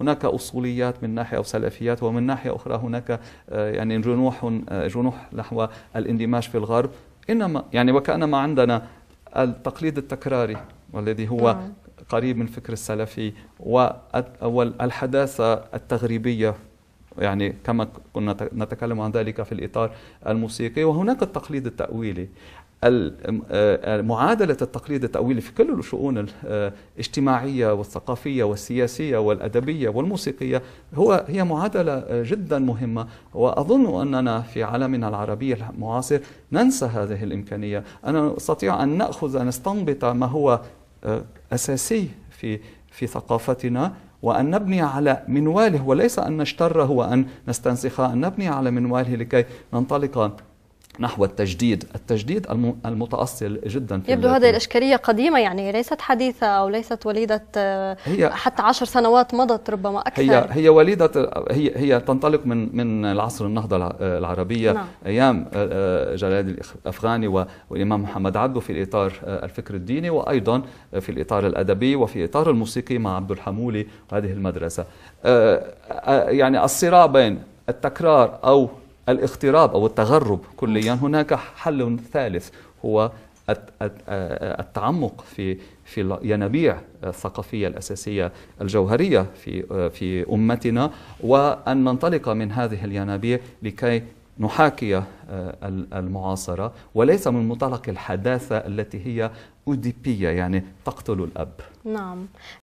هناك أصوليات من ناحية أو سلفيات ومن ناحية أخرى هناك آه، يعني جنوح آه، جنوح نحو الاندماج في الغرب إنما يعني وكأنما عندنا التقليد التكراري والذي هو نعم. قريب من الفكر السلفي والحداثة التغريبية يعني كما كنا نتكلم عن ذلك في الإطار الموسيقي وهناك التقليد التأويلي آه، آه، معادلة التقليد التأويلي في كل الشؤون الاجتماعية آه، والثقافية والسياسية والأدبية والموسيقية هو هي معادلة جدا مهمة وأظن أننا في عالمنا العربي المعاصر ننسى هذه الإمكانية أنا أستطيع أن نأخذ أن نستنبط ما هو أساسي في في ثقافتنا وأن نبني على منواله وليس أن نشتره وأن نستنسخه أن نبني على منواله لكي ننطلق نحو التجديد التجديد المتأصل جدا في يبدو هذه الإشكالية قديمة يعني ليست حديثة أو ليست وليدة هي حتى عشر سنوات مضت ربما أكثر هي هي وليدة هي هي تنطلق من من العصر النهضة العربية نعم. أيام آه، آه، جلال الأفغاني والإمام محمد عبده في الإطار آه، الفكر الديني وأيضا في الإطار الأدبي وفي إطار الموسيقي مع عبد الحمولي وهذه المدرسة يعني الصراع بين التكرار أو الاغتراب أو التغرب كليا هناك حل ثالث هو التعمق في في الينابيع الثقافية الأساسية الجوهرية في في أمتنا وأن ننطلق من هذه الينابيع لكي نحاكي آه، المعاصرة وليس من منطلق الحداثة التي هي أوديبية يعني تقتل الأب نعم